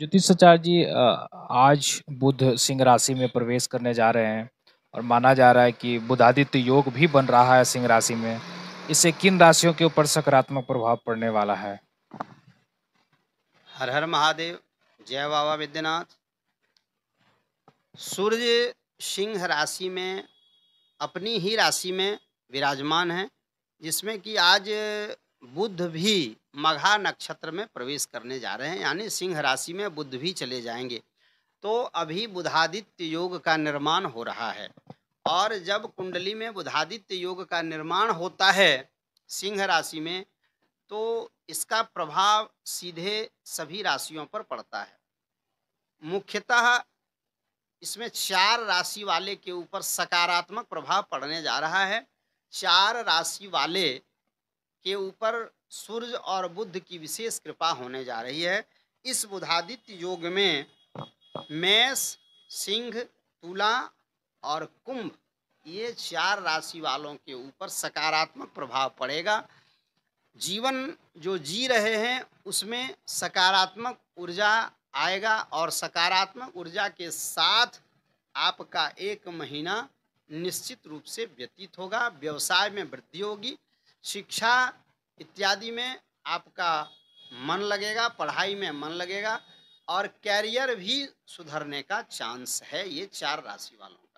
ज्योतिष आचार्य जी आज बुध सिंह राशि में प्रवेश करने जा रहे हैं और माना जा रहा है कि बुधादित्य योग भी बन रहा है सिंह राशि में इससे किन राशियों के ऊपर सकारात्मक प्रभाव पड़ने वाला है हर हर महादेव जय बाबा विद्यनाथ सूर्य सिंह राशि में अपनी ही राशि में विराजमान है जिसमें कि आज बुद्ध भी मघा नक्षत्र में प्रवेश करने जा रहे हैं यानी सिंह राशि में बुद्ध भी चले जाएंगे तो अभी बुधादित्य योग का निर्माण हो रहा है और जब कुंडली में बुधादित्य योग का निर्माण होता है सिंह राशि में तो इसका प्रभाव सीधे सभी राशियों पर पड़ता है मुख्यतः इसमें चार राशि वाले के ऊपर सकारात्मक प्रभाव पड़ने जा रहा है चार राशि वाले के ऊपर सूर्य और बुद्ध की विशेष कृपा होने जा रही है इस बुधादित्य योग में मेष सिंह तुला और कुंभ ये चार राशि वालों के ऊपर सकारात्मक प्रभाव पड़ेगा जीवन जो जी रहे हैं उसमें सकारात्मक ऊर्जा आएगा और सकारात्मक ऊर्जा के साथ आपका एक महीना निश्चित रूप से व्यतीत होगा व्यवसाय में वृद्धि होगी शिक्षा इत्यादि में आपका मन लगेगा पढ़ाई में मन लगेगा और कैरियर भी सुधरने का चांस है ये चार राशि वालों